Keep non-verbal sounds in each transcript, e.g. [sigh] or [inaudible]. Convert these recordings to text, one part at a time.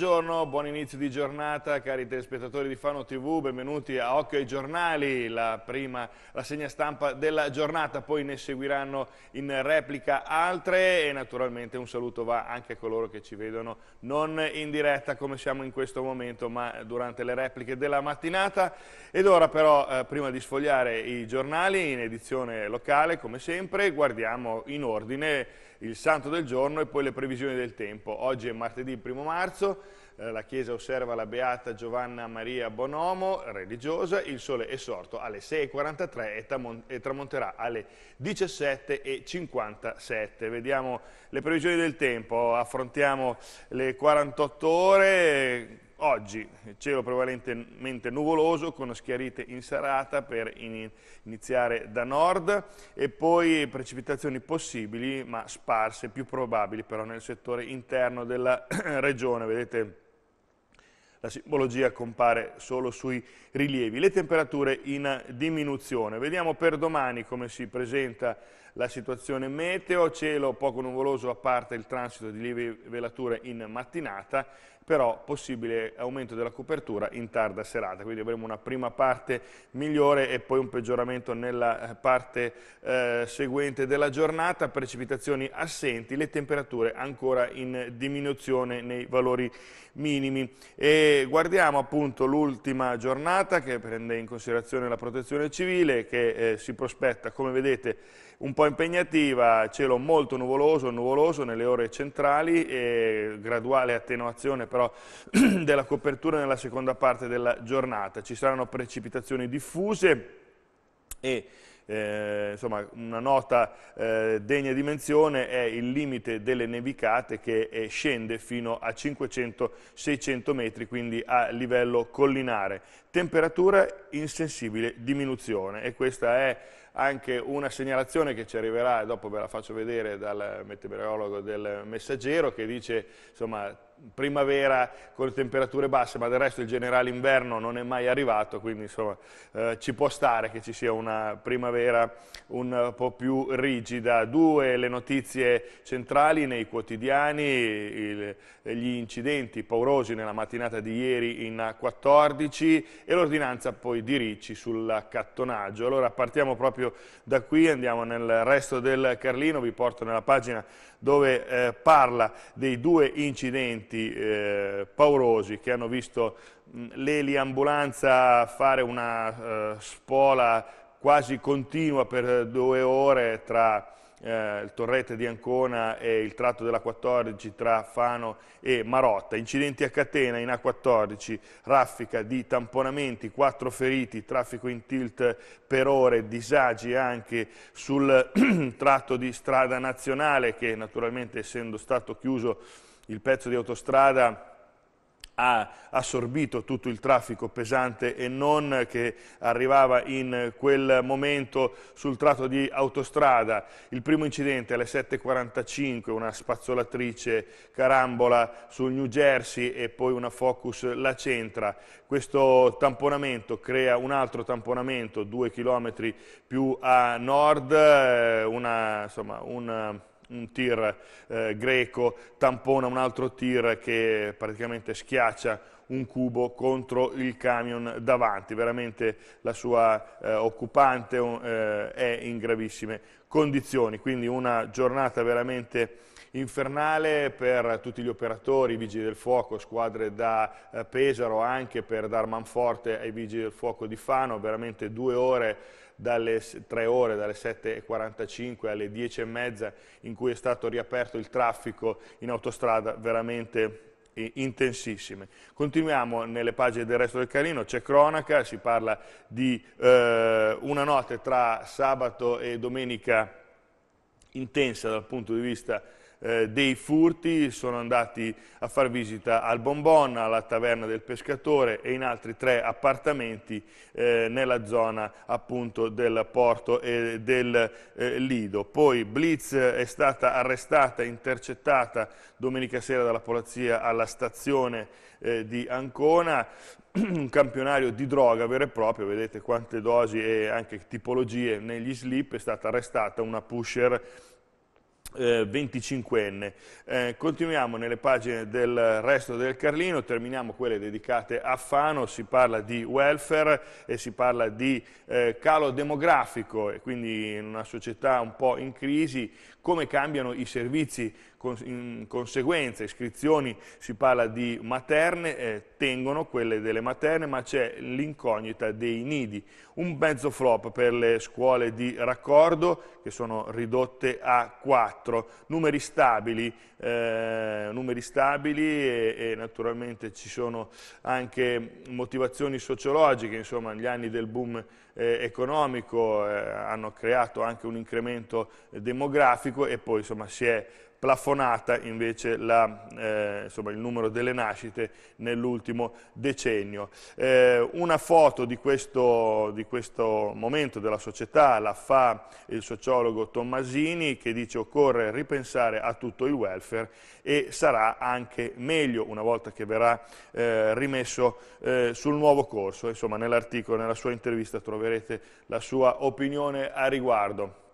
Buongiorno, buon inizio di giornata cari telespettatori di Fano TV, benvenuti a Occhio ai Giornali, la prima la segna stampa della giornata, poi ne seguiranno in replica altre e naturalmente un saluto va anche a coloro che ci vedono non in diretta come siamo in questo momento ma durante le repliche della mattinata ed ora però eh, prima di sfogliare i giornali in edizione locale come sempre guardiamo in ordine il santo del giorno e poi le previsioni del tempo. Oggi è martedì 1 marzo, eh, la Chiesa osserva la Beata Giovanna Maria Bonomo, religiosa, il sole è sorto alle 6.43 e, e tramonterà alle 17.57. Vediamo le previsioni del tempo, affrontiamo le 48 ore, Oggi cielo prevalentemente nuvoloso con schiarite in serata per iniziare da nord e poi precipitazioni possibili ma sparse, più probabili però nel settore interno della [clears throat] regione, vedete la simbologia compare solo sui rilievi. Le temperature in diminuzione. Vediamo per domani come si presenta la situazione meteo, cielo poco nuvoloso a parte il transito di lievi velature in mattinata, però possibile aumento della copertura in tarda serata, quindi avremo una prima parte migliore e poi un peggioramento nella eh, parte eh, seguente della giornata, precipitazioni assenti, le temperature ancora in diminuzione nei valori minimi. E guardiamo appunto l'ultima giornata che prende in considerazione la protezione civile che eh, si prospetta, come vedete, un po' impegnativa, cielo molto nuvoloso, nuvoloso nelle ore centrali e graduale attenuazione però [clears throat] della copertura nella seconda parte della giornata. Ci saranno precipitazioni diffuse e eh, insomma, una nota eh, degna di menzione è il limite delle nevicate che eh, scende fino a 500-600 metri, quindi a livello collinare. Temperatura in sensibile diminuzione e questa è anche una segnalazione che ci arriverà, e dopo ve la faccio vedere dal meteorologo del messaggero, che dice insomma primavera con le temperature basse, ma del resto il generale inverno non è mai arrivato, quindi insomma eh, ci può stare che ci sia una primavera un po' più rigida. Due le notizie centrali nei quotidiani, il, gli incidenti paurosi nella mattinata di ieri in 14 e l'ordinanza poi di Ricci sul cattonaggio. Allora partiamo proprio da qui, andiamo nel resto del Carlino, vi porto nella pagina dove eh, parla dei due incidenti eh, paurosi che hanno visto Ambulanza fare una eh, spola quasi continua per eh, due ore tra eh, il torrete di Ancona e il tratto della 14 tra Fano e Marotta, incidenti a catena in A14, raffica di tamponamenti, 4 feriti, traffico in tilt per ore, disagi anche sul [clears throat] tratto di strada nazionale che naturalmente essendo stato chiuso il pezzo di autostrada ha assorbito tutto il traffico pesante e non che arrivava in quel momento sul tratto di autostrada. Il primo incidente alle 7.45, una spazzolatrice carambola sul New Jersey e poi una Focus la Centra. Questo tamponamento crea un altro tamponamento, due chilometri più a nord, eh, una, insomma, una un tir eh, greco, tampona un altro tir che praticamente schiaccia un cubo contro il camion davanti, veramente la sua eh, occupante eh, è in gravissime condizioni, quindi una giornata veramente infernale per tutti gli operatori, i vigili del fuoco, squadre da eh, Pesaro, anche per dar manforte ai vigili del fuoco di Fano, veramente due ore dalle 3 ore, dalle 7.45 alle 10.30 in cui è stato riaperto il traffico in autostrada veramente eh, intensissime. Continuiamo nelle pagine del resto del Carino, c'è cronaca, si parla di eh, una notte tra sabato e domenica intensa dal punto di vista eh, dei furti, sono andati a far visita al Bonbon, alla Taverna del Pescatore e in altri tre appartamenti eh, nella zona appunto del porto e del eh, Lido. Poi Blitz è stata arrestata, intercettata domenica sera dalla polizia alla stazione eh, di Ancona, [clears throat] un campionario di droga vero e proprio, vedete quante dosi e anche tipologie negli slip, è stata arrestata una pusher eh, 25enne. Eh, continuiamo nelle pagine del resto del Carlino, terminiamo quelle dedicate a Fano, si parla di welfare e si parla di eh, calo demografico e quindi in una società un po' in crisi come cambiano i servizi in conseguenza, iscrizioni, si parla di materne, eh, tengono quelle delle materne, ma c'è l'incognita dei nidi. Un mezzo flop per le scuole di raccordo che sono ridotte a 4, numeri stabili, eh, numeri stabili e, e, naturalmente ci sono anche motivazioni sociologiche, insomma, gli anni del boom eh, economico, eh, hanno creato anche un incremento eh, demografico e poi insomma, si è plafonata invece la, eh, insomma, il numero delle nascite nell'ultimo decennio. Eh, una foto di questo, di questo momento della società la fa il sociologo Tommasini che dice occorre ripensare a tutto il welfare e sarà anche meglio una volta che verrà eh, rimesso eh, sul nuovo corso. Insomma, nell'articolo, nella sua intervista troverete la sua opinione a riguardo.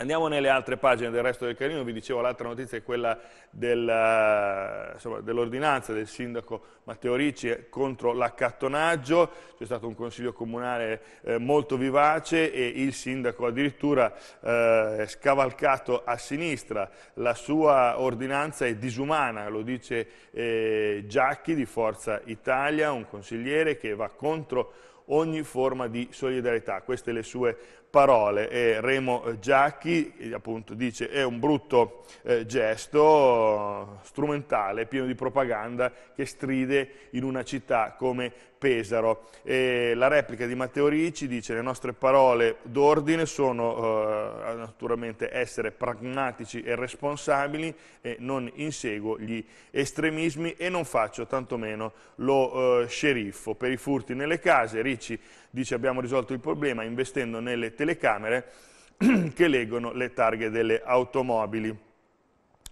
Andiamo nelle altre pagine del resto del carino, vi dicevo l'altra notizia è quella eh, dell'ordinanza del sindaco Matteo Ricci eh, contro l'accattonaggio, c'è stato un consiglio comunale eh, molto vivace e il sindaco addirittura eh, scavalcato a sinistra, la sua ordinanza è disumana, lo dice eh, Giacchi di Forza Italia, un consigliere che va contro ogni forma di solidarietà. Queste le sue parole e Remo Giacchi eh, appunto dice è un brutto eh, gesto strumentale, pieno di propaganda che stride in una città come Pesaro. E la replica di Matteo Ricci dice le nostre parole d'ordine sono eh, naturalmente essere pragmatici e responsabili e non inseguo gli estremismi e non faccio tantomeno lo eh, sceriffo. Per i furti nelle case Ricci dice abbiamo risolto il problema investendo nelle telecamere [clears throat] che leggono le targhe delle automobili.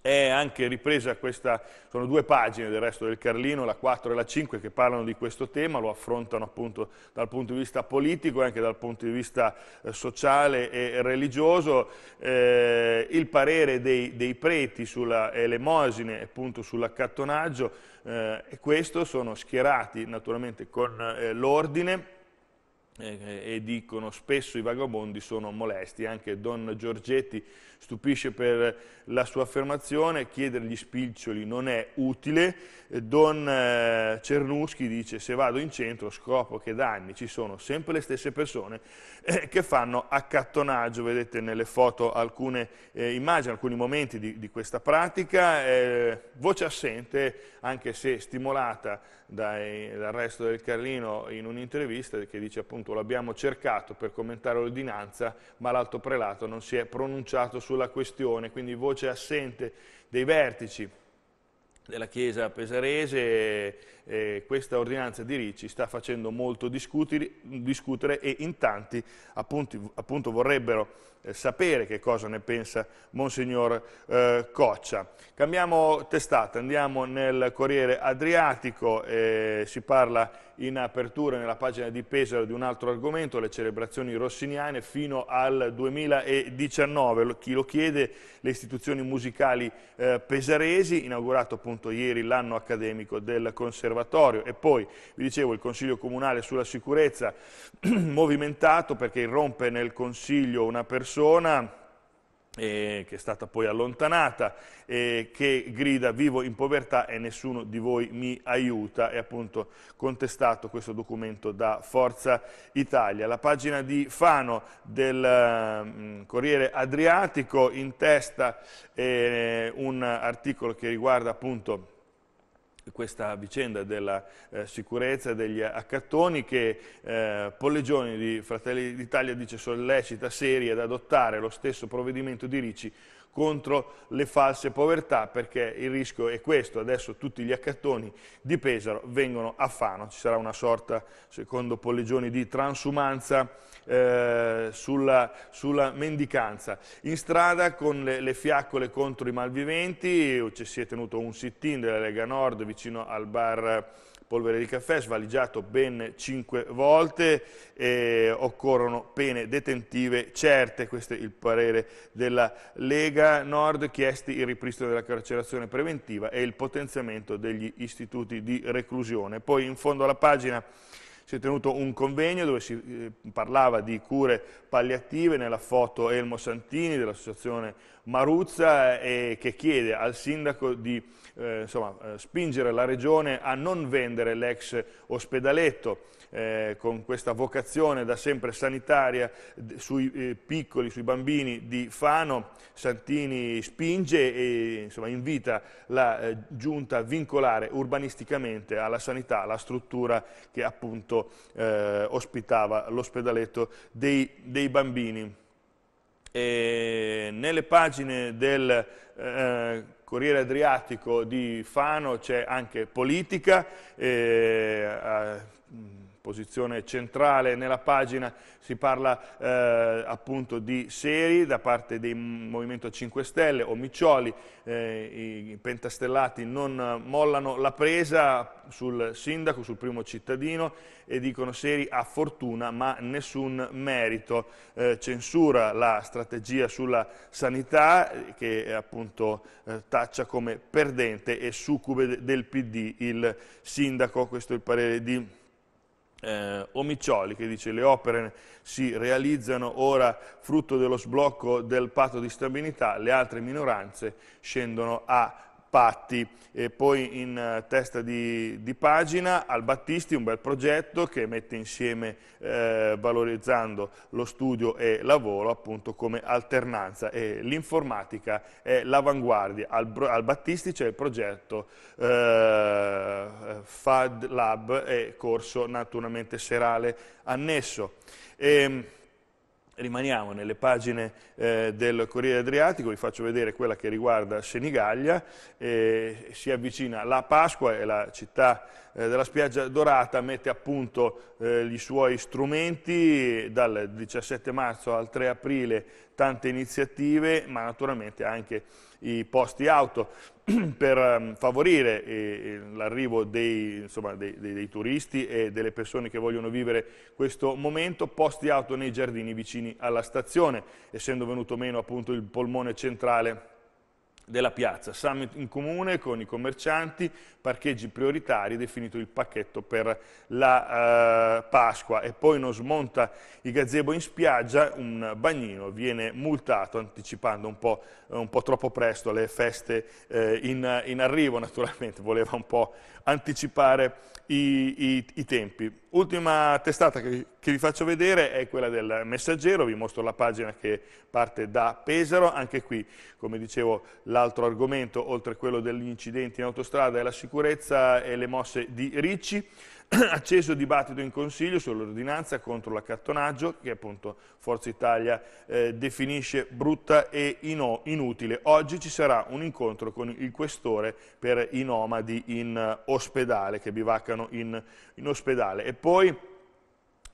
È anche ripresa questa, sono due pagine del resto del Carlino, la 4 e la 5, che parlano di questo tema, lo affrontano appunto dal punto di vista politico e anche dal punto di vista eh, sociale e religioso. Eh, il parere dei, dei, preti sulla elemosine e appunto sull'accattonaggio eh, e questo sono schierati naturalmente con eh, l'ordine eh, e dicono spesso i vagabondi sono molesti, anche Don Giorgetti stupisce per la sua affermazione, chiedere gli spiccioli non è utile, Don eh, Cernuschi dice se vado in centro scopro che da anni ci sono sempre le stesse persone eh, che fanno accattonaggio, vedete nelle foto alcune eh, immagini, alcuni momenti di, di questa pratica, eh, voce assente anche se stimolata dai, dal resto del Carlino in un'intervista che dice appunto l'abbiamo cercato per commentare l'ordinanza ma l'alto prelato non si è pronunciato su sulla questione, quindi voce assente dei vertici della Chiesa pesarese, eh, questa ordinanza di Ricci sta facendo molto discutere, discutere e in tanti appunto, appunto vorrebbero eh, sapere che cosa ne pensa Monsignor eh, Coccia. Cambiamo testata, andiamo nel Corriere Adriatico, eh, si parla in apertura nella pagina di Pesaro di un altro argomento, le celebrazioni rossiniane fino al 2019. Chi lo chiede? Le istituzioni musicali eh, pesaresi, inaugurato appunto ieri l'anno accademico del Conservatorio. E poi, vi dicevo, il Consiglio Comunale sulla sicurezza [clears throat] movimentato perché irrompe nel Consiglio una persona persona eh, che è stata poi allontanata, eh, che grida vivo in povertà e nessuno di voi mi aiuta, è appunto contestato questo documento da Forza Italia. La pagina di Fano del um, Corriere Adriatico in testa eh, un articolo che riguarda appunto questa vicenda della eh, sicurezza degli accattoni che eh, Pollegioni di Fratelli d'Italia dice sollecita serie ad adottare lo stesso provvedimento di Ricci contro le false povertà perché il rischio è questo, adesso tutti gli accattoni di Pesaro vengono a Fano, ci sarà una sorta, secondo Pollegioni, di transumanza eh, sulla, sulla, mendicanza. In strada con le, le, fiaccole contro i malviventi, ci si è tenuto un sit-in della Lega Nord vicino al bar polvere di caffè, svaligiato ben cinque volte, occorrono pene detentive certe, questo è il parere della Lega. Nord chiesti il ripristino della carcerazione preventiva e il potenziamento degli istituti di reclusione. Poi in fondo alla pagina si è tenuto un convegno dove si eh, parlava di cure palliative, nella foto Elmo Santini dell'associazione Maruzza e eh, che chiede al sindaco di eh, insomma, eh, spingere la regione a non vendere l'ex ospedaletto eh, con questa vocazione da sempre sanitaria sui eh, piccoli, sui bambini di Fano. Santini spinge e insomma, invita la eh, giunta a vincolare urbanisticamente alla sanità la struttura che appunto ospitava l'ospedaletto dei, dei bambini. E nelle pagine del eh, Corriere Adriatico di Fano c'è anche politica. Eh, eh, posizione centrale nella pagina si parla eh, appunto di Seri da parte del Movimento 5 Stelle o Miccioli, eh, i pentastellati non mollano la presa sul sindaco, sul primo cittadino e dicono Seri ha fortuna ma nessun merito, eh, censura la strategia sulla sanità che appunto eh, taccia come perdente e succube del PD il sindaco, questo è il parere di eh, Omiccioli che dice le opere si realizzano ora frutto dello sblocco del patto di stabilità, le altre minoranze scendono a Patti. E poi in eh, testa di, di, pagina al Battisti un bel progetto che mette insieme, eh, valorizzando lo studio e lavoro appunto come alternanza e l'informatica è l'avanguardia. Al, al, Battisti c'è il progetto eh, FAD Lab e corso naturalmente serale annesso. E, ehm, rimaniamo nelle pagine eh, del Corriere Adriatico, vi faccio vedere quella che riguarda Senigallia, eh, si avvicina la Pasqua e la città eh, della spiaggia dorata mette a punto eh, gli suoi strumenti dal 17 marzo al 3 aprile tante iniziative, ma naturalmente anche i posti auto [clears throat] per ehm, favorire eh, eh, l'arrivo dei, dei, dei, dei, turisti e delle persone che vogliono vivere questo momento, posti auto nei giardini vicini alla stazione, essendo venuto meno appunto il polmone centrale della piazza, summit in comune con i commercianti, parcheggi prioritari, definito il pacchetto per la eh, Pasqua e poi non smonta i gazebo in spiaggia, un bagnino viene multato anticipando un po', un po troppo presto le feste eh, in, in, arrivo naturalmente, voleva un po', anticipare i, i, i tempi. Ultima testata che, che, vi faccio vedere è quella del messaggero, vi mostro la pagina che parte da Pesaro, anche qui come dicevo l'altro argomento oltre a quello degli incidenti in autostrada è la sicurezza e le mosse di Ricci. [clears throat] acceso dibattito in Consiglio sull'ordinanza contro l'accattonaggio che appunto Forza Italia eh, definisce brutta e ino, inutile. Oggi ci sarà un incontro con il questore per i nomadi in eh, ospedale, che bivaccano in, in ospedale. E poi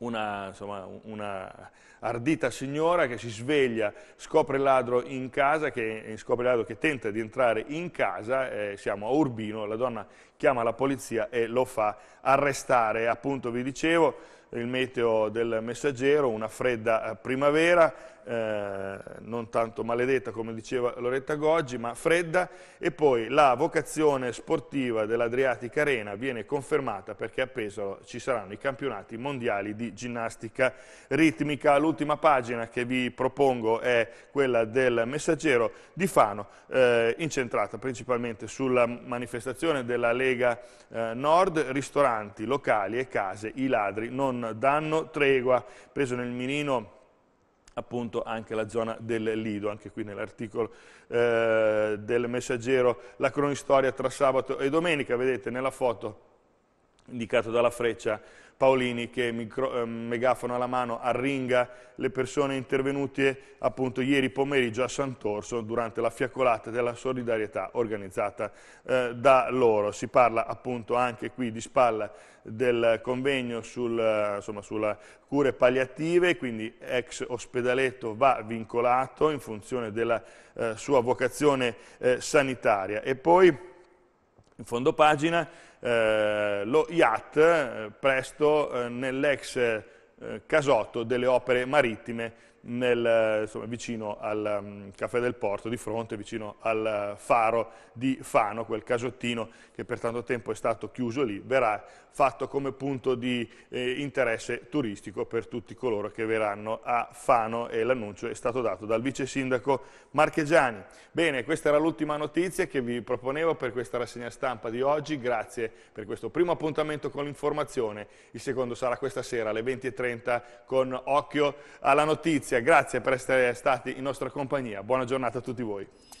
una, insomma, una, ardita signora che si sveglia, scopre il ladro in casa, che, eh, scopre il ladro che tenta di entrare in casa, eh, siamo a Urbino, la donna chiama la polizia e lo fa arrestare. Appunto vi dicevo, il meteo del messaggero, una fredda eh, primavera, eh, non tanto maledetta come diceva Loretta Goggi, ma fredda, e poi la vocazione sportiva dell'Adriatic Arena viene confermata perché a Pesaro ci saranno i campionati mondiali di ginnastica ritmica. L'ultima pagina che vi propongo è quella del messaggero di Fano, eh, incentrata principalmente sulla manifestazione della Lega eh, Nord, ristoranti, locali e case, i ladri non danno tregua, preso nel mirino appunto anche la zona del Lido, anche qui nell'articolo eh, del messaggero la cronistoria tra sabato e domenica, vedete nella foto indicato dalla freccia, Paolini che micro, eh, megafono alla mano arringa le persone intervenute appunto ieri pomeriggio a Sant'Orso durante la fiaccolata della solidarietà organizzata eh, da loro. Si parla appunto anche qui di spalla del convegno sul, eh, insomma, sulla cure palliative, quindi ex ospedaletto va vincolato in funzione della eh, sua vocazione eh, sanitaria. E poi in fondo pagina eh, lo IAT eh, presto eh, nell'ex eh, casotto delle opere marittime nel, insomma, vicino al um, Caffè del Porto, di fronte, vicino al uh, faro di Fano, quel casottino che per tanto tempo è stato chiuso lì, verrà fatto come punto di eh, interesse turistico per tutti coloro che verranno a Fano e l'annuncio è stato dato dal vice sindaco Marchegiani. Bene, questa era l'ultima notizia che vi proponevo per questa rassegna stampa di oggi, grazie per questo primo appuntamento con l'informazione, il secondo sarà questa sera alle 20.30 con Occhio alla Notizia, grazie per essere stati in nostra compagnia, buona giornata a tutti voi.